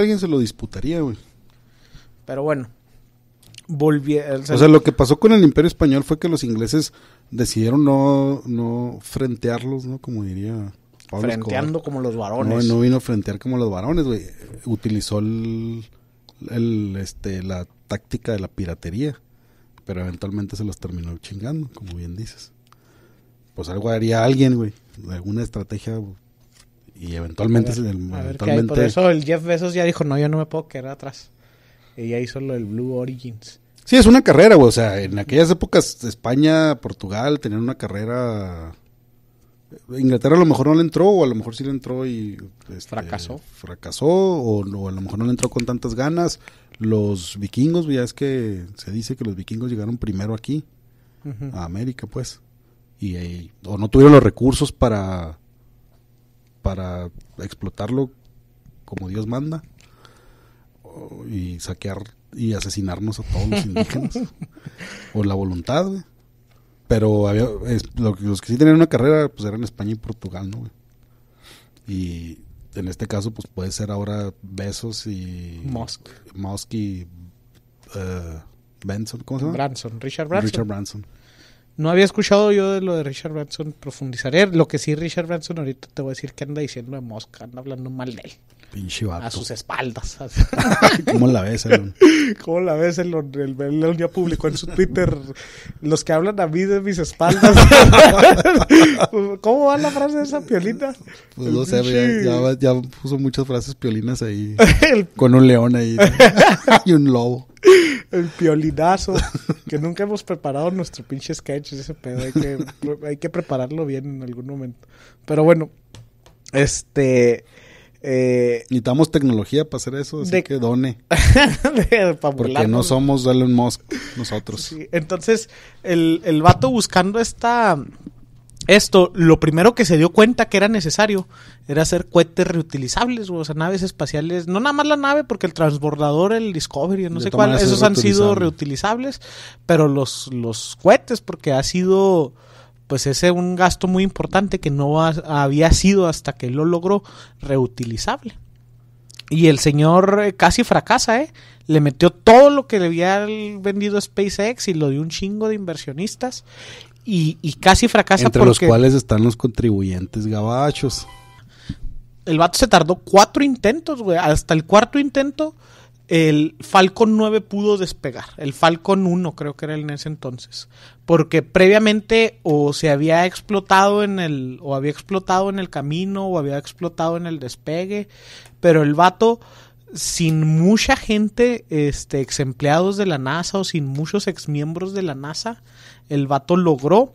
alguien se lo disputaría, güey. Pero bueno, O sea, lo que pasó con el Imperio Español fue que los ingleses decidieron no, frentearlos, ¿no? Como diría. Frenteando como los varones. No, vino a frentear como los varones, güey. Utilizó el, este, la táctica de la piratería. Pero eventualmente se los terminó chingando, como bien dices. Pues algo haría alguien, güey. Alguna estrategia y eventualmente... el, eventualmente... Por eso el Jeff Bezos ya dijo, no, yo no me puedo quedar atrás. Y ahí solo el Blue Origins. Sí, es una carrera, güey. O sea, en aquellas épocas España, Portugal tenían una carrera... Inglaterra a lo mejor no le entró, o a lo mejor sí le entró y... Este, fracasó. Fracasó, o, a lo mejor no le entró con tantas ganas. Los vikingos, ya es que se dice que los vikingos llegaron primero aquí, a América, pues. Eh, o no tuvieron los recursos para para explotarlo como Dios manda oh, y saquear y asesinarnos a todos los indígenas o la voluntad, Pero los que sí tenían una carrera pues eran España y Portugal, ¿no? Güey? Y en este caso pues puede ser ahora Besos y Musk, Musk y eh, Benson, ¿cómo se llama? Richard Branson. Richard Branson no había escuchado yo de lo de Richard Branson, profundizaré. Eh, lo que sí, Richard Branson, ahorita te voy a decir que anda diciendo de Mosca, anda hablando mal de él. A sus espaldas. ¿Cómo la ves, Elon? ¿Cómo la ves, Elon? El, el, ya publicó en su Twitter, los que hablan a mí de mis espaldas. ¿Cómo va la frase de esa piolina? Pues no sé, ya, ya, puso muchas frases piolinas ahí, con un león ahí, y un lobo el piolinazo. Que nunca hemos preparado nuestro pinche sketch, ese pedo. Hay que, prepararlo bien en algún momento. Pero bueno, este. Eh, Necesitamos tecnología para hacer eso, así que done. Porque no somos Elon Musk nosotros. entonces, el, el vato buscando esta esto, lo primero que se dio cuenta que era necesario era hacer cohetes reutilizables, o sea, naves espaciales, no nada más la nave, porque el transbordador, el Discovery, no sé cuál, esos han sido reutilizables, pero los, los cohetes, porque ha sido, pues ese un gasto muy importante que no había sido hasta que lo logró reutilizable. Y el señor eh, casi fracasa, ¿eh? Le metió todo lo que le había vendido SpaceX y lo dio un chingo de inversionistas. Y, casi fracasa Entre los cuales están los contribuyentes gabachos. El vato se tardó cuatro intentos, güey. Hasta el cuarto intento, el Falcon 9 pudo despegar. El Falcon 1 creo que era en ese entonces. Porque previamente o se había explotado en el. o había explotado en el camino, o había explotado en el despegue. Pero el vato sin mucha gente, este, ex empleados de la NASA o sin muchos ex miembros de la NASA, el vato logró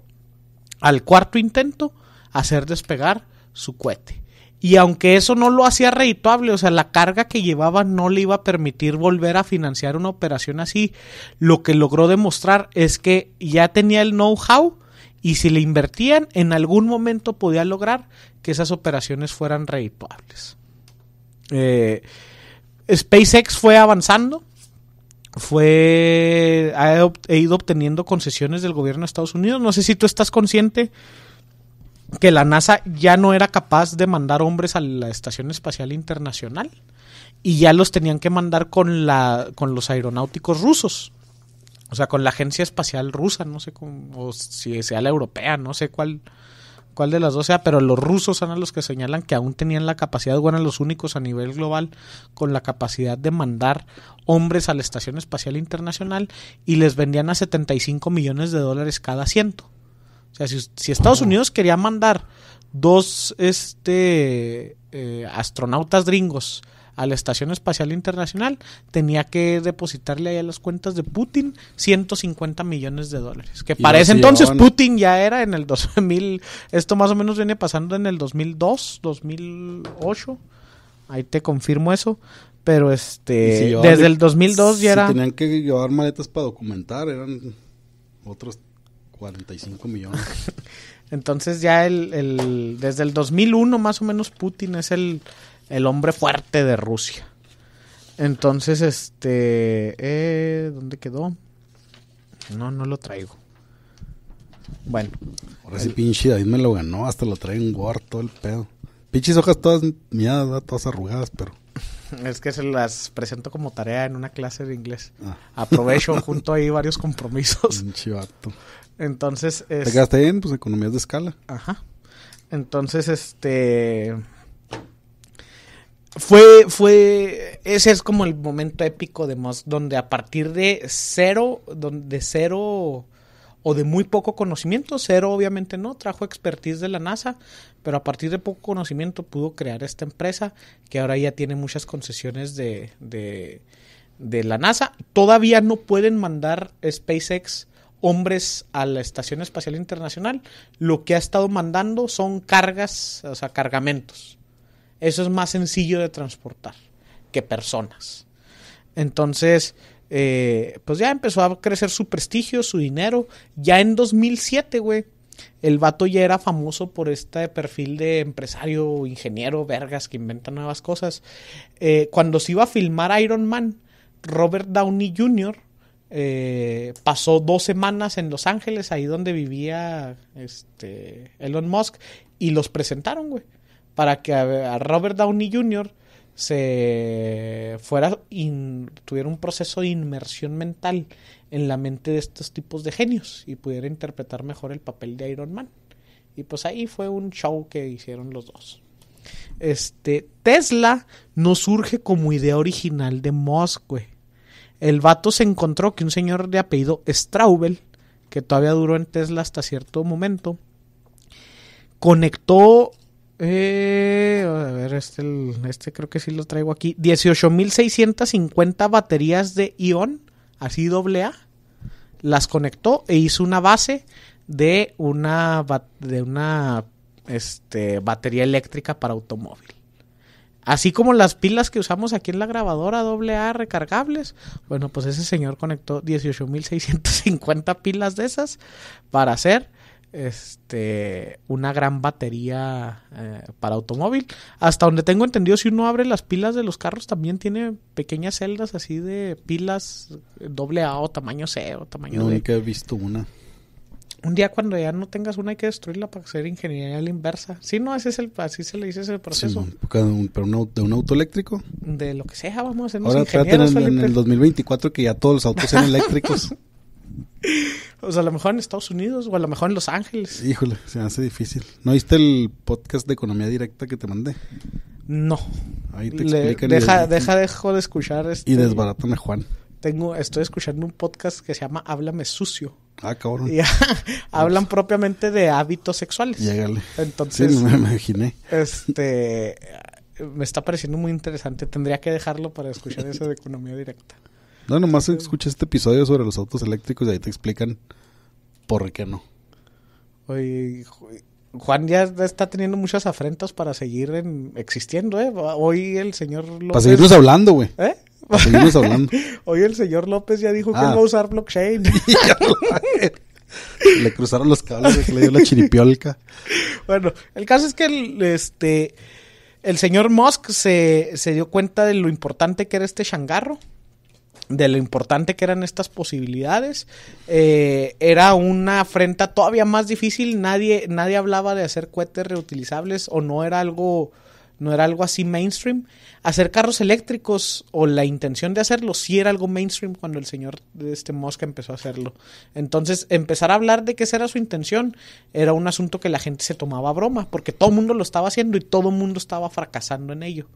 al cuarto intento hacer despegar su cohete. Y aunque eso no lo hacía redituable, o sea, la carga que llevaba no le iba a permitir volver a financiar una operación así, lo que logró demostrar es que ya tenía el know-how y si le invertían, en algún momento podía lograr que esas operaciones fueran redituables. Eh, SpaceX fue avanzando, fue ha, he ido obteniendo concesiones del gobierno de Estados Unidos. No sé si tú estás consciente que la NASA ya no era capaz de mandar hombres a la Estación Espacial Internacional y ya los tenían que mandar con la con los aeronáuticos rusos. O sea, con la Agencia Espacial Rusa, no sé cómo, o si sea la europea, no sé cuál cuál de las dos sea, pero los rusos son los que señalan que aún tenían la capacidad, bueno, los únicos a nivel global con la capacidad de mandar hombres a la Estación Espacial Internacional y les vendían a 75 millones de dólares cada asiento. O sea, si, Estados oh. Unidos quería mandar dos este, eh, astronautas gringos a la Estación Espacial Internacional, tenía que depositarle ahí a las cuentas de Putin 150 millones de dólares. Que para ese entonces Putin ya era en el 2000, esto más o menos viene pasando en el 2002, 2008. Ahí te confirmo eso. Pero este, desde el 2002 ya si Tenían que llevar maletas para documentar, eran otros 45 millones. Entonces ya el, el, desde el 2001 más o menos Putin es el, el hombre fuerte de Rusia. Entonces, este, eh, ¿dónde quedó? No, no lo traigo. Bueno. Ahora sí, pinche ahí me lo ganó, hasta lo trae en Word, todo el pedo. Pinches hojas todas miadas, todas arrugadas, pero... Es que se las presento como tarea en una clase de inglés. Ah. Aprovecho junto ahí varios compromisos. Pinche chivato. Entonces... Es... Te quedaste en, pues, economías de escala. Ajá. Entonces, este fue, fue, ese es como el momento épico de donde a partir de cero, donde cero o de muy poco conocimiento, cero obviamente no, trajo expertise de la NASA, pero a partir de poco conocimiento pudo crear esta empresa que ahora ya tiene muchas concesiones de, de, de la NASA. Todavía no pueden mandar SpaceX hombres a la Estación Espacial Internacional, lo que ha estado mandando son cargas, o sea, cargamentos. Eso es más sencillo de transportar que personas. Entonces, eh, pues ya empezó a crecer su prestigio, su dinero. Ya en 2007, güey, el vato ya era famoso por este perfil de empresario, ingeniero, vergas, que inventa nuevas cosas. Eh, cuando se iba a filmar Iron Man, Robert Downey Jr. Eh, pasó dos semanas en Los Ángeles, ahí donde vivía este, Elon Musk, y los presentaron, güey para que a Robert Downey Jr. se fuera Y tuviera un proceso de inmersión mental en la mente de estos tipos de genios y pudiera interpretar mejor el papel de Iron Man. Y pues ahí fue un show que hicieron los dos. Este, Tesla no surge como idea original de Moscú. El vato se encontró que un señor de apellido Straubel, que todavía duró en Tesla hasta cierto momento, conectó eh, a ver, este, este, creo que sí lo traigo aquí. 18.650 baterías de ion, así doble A. Las conectó e hizo una base de una, de una este, batería eléctrica para automóvil. Así como las pilas que usamos aquí en la grabadora doble A recargables. Bueno, pues ese señor conectó 18.650 pilas de esas para hacer este una gran batería eh, para automóvil. Hasta donde tengo entendido, si uno abre las pilas de los carros, también tiene pequeñas celdas así de pilas doble A o tamaño C o tamaño no, D. Nunca he visto una. Un día cuando ya no tengas una hay que destruirla para hacer ingeniería a la inversa. si no, ese es el, así se le dice ese proceso. pero de un auto eléctrico. De lo que sea, vamos a hacer Ahora espérate en, el 2024 que ya todos los autos sean eléctricos. O sea, a lo mejor en Estados Unidos o a lo mejor en Los Ángeles. Híjole, se hace difícil. ¿No viste el podcast de economía directa que te mandé? No. Ahí te Deja, deja, dejo de escuchar. Este, y desbarátame, Juan. Tengo, estoy escuchando un podcast que se llama Háblame Sucio. Ah, cabrón. Y, hablan pues. propiamente de hábitos sexuales. Llegale. Entonces. Sí, me imaginé. Este. Me está pareciendo muy interesante. Tendría que dejarlo para escuchar eso de economía directa. No, nomás escuché este episodio sobre los autos eléctricos y ahí te explican por qué no. Oye, Juan ya está teniendo muchas afrentas para seguir existiendo, ¿eh? Hoy el señor López... Para seguirnos hablando, güey. ¿Eh? Para seguirnos hablando. Hoy el señor López ya dijo que ah. no va a usar blockchain. le cruzaron los cables, le dio la chiripiolca. Bueno, el caso es que el, este, el señor Musk se, se dio cuenta de lo importante que era este changarro de lo importante que eran estas posibilidades. Eh, era una afrenta todavía más difícil. Nadie, nadie hablaba de hacer cohetes reutilizables o no era algo, no era algo así mainstream. Hacer carros eléctricos o la intención de hacerlo sí era algo mainstream cuando el señor de este Mosca empezó a hacerlo. Entonces, empezar a hablar de que esa era su intención era un asunto que la gente se tomaba a broma porque todo el mundo lo estaba haciendo y todo el mundo estaba fracasando en ello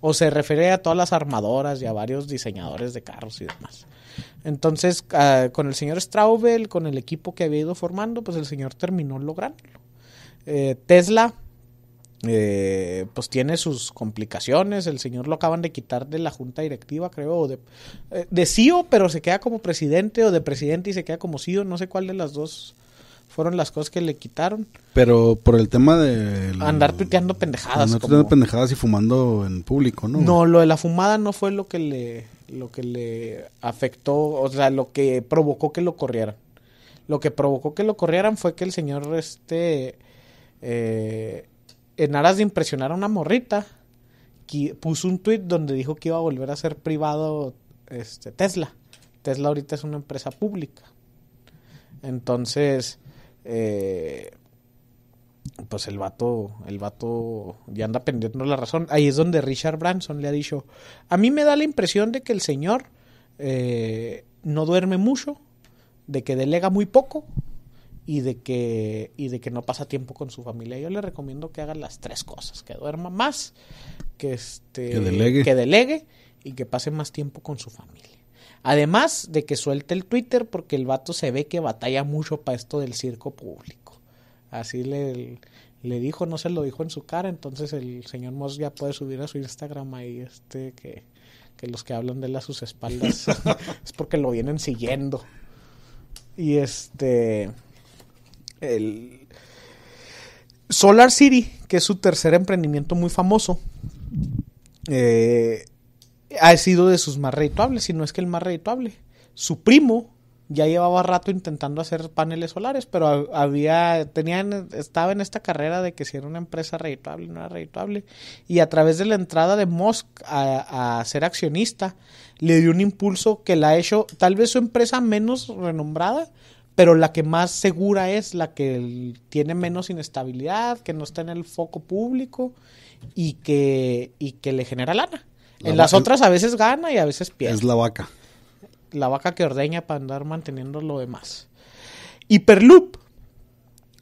o se refiere a todas las armadoras y a varios diseñadores de carros y demás. Entonces, ah, con el señor Straubel, con el equipo que había ido formando, pues el señor terminó lográndolo. Eh, Tesla, eh, pues tiene sus complicaciones. El señor lo acaban de quitar de la junta directiva, creo, o de, eh, de CEO, pero se queda como presidente, o de presidente y se queda como CEO, no sé cuál de las dos fueron las cosas que le quitaron. Pero por el tema de... andar tuiteando pendejadas. Andar tuiteando pendejadas y fumando en público, ¿no? No, lo de la fumada no fue lo que le, lo que le afectó, o sea, lo que provocó que lo corrieran. Lo que provocó que lo corrieran fue que el señor, este, eh, en aras de impresionar a una morrita, puso un tweet donde dijo que iba a volver a ser privado este, Tesla. Tesla ahorita es una empresa pública. Entonces, eh, pues el vato, el vato ya anda perdiendo la razón. Ahí es donde Richard Branson le ha dicho, a mí me da la impresión de que el señor eh, no duerme mucho, de que delega muy poco y de que y de que no pasa tiempo con su familia. Yo le recomiendo que haga las tres cosas, que duerma más, que este que delegue y que pase más tiempo con su familia. Además de que suelte el Twitter porque el vato se ve que batalla mucho para esto del circo público. Así le, le dijo, no se lo dijo en su cara, entonces el señor Moss ya puede subir a su Instagram ahí este que, los que hablan de él a sus espaldas es porque lo vienen siguiendo. Y este el Solar City, que es su tercer emprendimiento muy famoso, eh, ha sido de sus más redituables, si no es que el más redituable. Su primo ya llevaba rato intentando hacer paneles solares, pero había, tenían, estaba en esta carrera de que si era una empresa redituable, no era redituable. Y a través de la entrada de Mosk a, ser accionista, le dio un impulso que la ha hecho tal vez su empresa menos renombrada, pero la que más segura es la que tiene menos inestabilidad, que no está en el foco público y que, y que le genera lana en las otras a veces gana y a veces pierde. Es la vaca. La vaca que ordeña para andar manteniendo lo demás. Hyperloop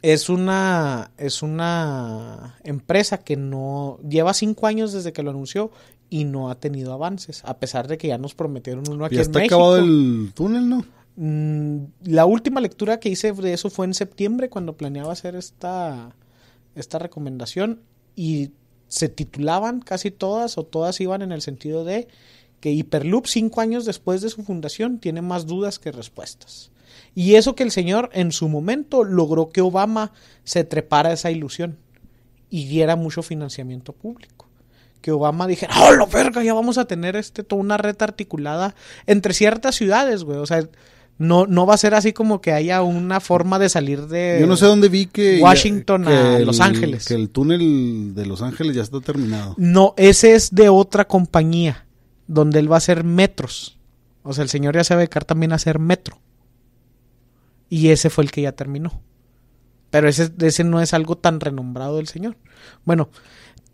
es una, es una empresa que no lleva cinco años desde que lo anunció y no ha tenido avances, a pesar de que ya nos prometieron uno aquí ya está acabado el túnel, ¿no? Mm, la última lectura que hice de eso fue en septiembre cuando planeaba hacer esta, esta recomendación y se titulaban casi todas o todas iban en el sentido de que Hyperloop cinco años después de su fundación tiene más dudas que respuestas. Y eso que el señor en su momento logró que Obama se trepara esa ilusión y diera mucho financiamiento público. Que Obama dijera, ¡oh, ¡Ah, lo verga! Ya vamos a tener este, toda una red articulada entre ciertas ciudades, güey. O sea, no, va a ser así como que haya una forma de salir de Yo no sé dónde vi que Washington a Los Ángeles. Que el túnel de Los Ángeles ya está terminado. No, ese es de otra compañía, donde él va a hacer metros. O sea, el señor ya se va a dedicar también a hacer metro. Y ese fue el que ya terminó. Pero ese, ese no es algo tan renombrado del señor. Bueno,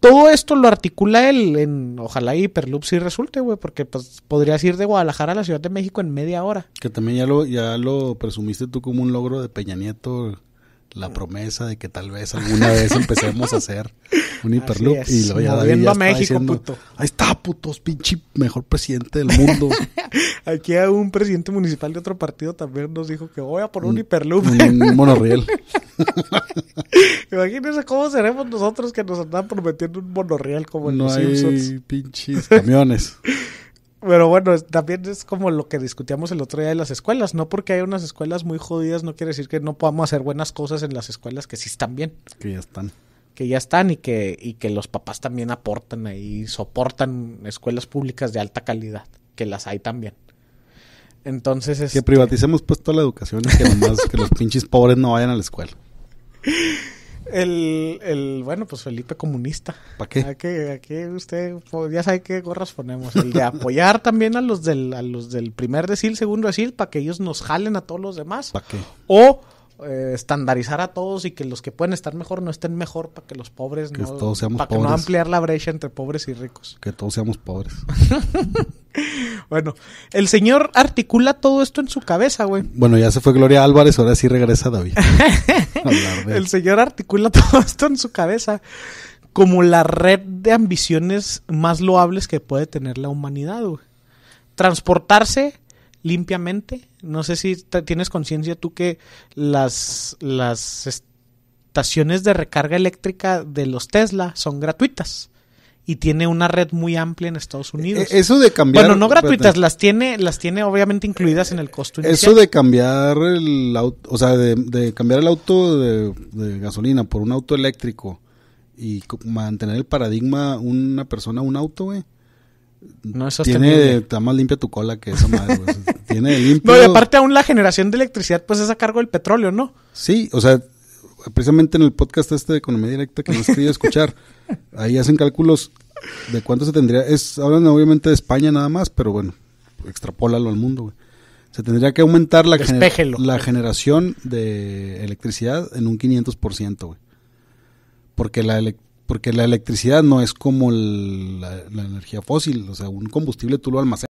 todo esto lo articula él en ojalá Hiperloop sí resulte, güey, porque pues podrías ir de Guadalajara a la Ciudad de México en media hora. Que también ya lo ya lo presumiste tú como un logro de Peña Nieto la mm. promesa de que tal vez alguna vez empecemos a hacer un Hyperloop y lo voy David dar a México, puto. Ahí está, putos, pinche mejor presidente del mundo. Aquí a un presidente municipal de otro partido también nos dijo que voy a por un, Hiperloop. Hyperloop. un monorriel. Imagínense cómo seremos nosotros que nos andan prometiendo un monorriel como en no los hay pinches camiones. Pero bueno, también es como lo que discutíamos el otro día de las escuelas. No porque hay unas escuelas muy jodidas, no quiere decir que no podamos hacer buenas cosas en las escuelas que sí están bien. Que ya están. Que ya están y que, y que los papás también aportan ahí, soportan escuelas públicas de alta calidad, que las hay también. Entonces es. Que este, privaticemos pues toda la educación y que nomás que los pinches pobres no vayan a la escuela. El, el bueno, pues Felipe comunista. ¿Para qué? Aquí, usted ya sabe qué gorras ponemos. El de apoyar también a los del, a los del primer decil, segundo decil, para que ellos nos jalen a todos los demás. ¿Para qué? O eh, estandarizar a todos y que los que pueden estar mejor no estén mejor para que los pobres no para no ampliar la brecha entre pobres y ricos que todos seamos pobres bueno el señor articula todo esto en su cabeza güey bueno ya se fue Gloria Álvarez ahora sí regresa David el señor articula todo esto en su cabeza como la red de ambiciones más loables que puede tener la humanidad transportarse limpiamente. No sé si tienes conciencia tú que las, las estaciones de recarga eléctrica de los Tesla son gratuitas y tiene una red muy amplia en Estados e, Unidos. E, eso de cambiar. Bueno, no gratuitas, las tiene, las tiene obviamente incluidas en el costo eh, Eso de cambiar el auto, o sea, de, cambiar el auto de, gasolina por un auto eléctrico y mantener el paradigma una persona un auto, güey. No es sostenible. Tiene, está más limpia tu cola que esa madre, güey. tiene limpio. No, de parte aún la generación de electricidad, pues es a cargo del petróleo, ¿no? Sí, o sea, precisamente en el podcast este de Economía Directa que no has escuchar, ahí hacen cálculos de cuánto se tendría. Es, hablan obviamente de España nada más, pero bueno, extrapólalo al mundo, güey. Se tendría que aumentar la, la generación de electricidad en un 500%, güey. Porque la electricidad porque la electricidad no es como la, la, energía fósil, o sea, un combustible tú lo almacenas.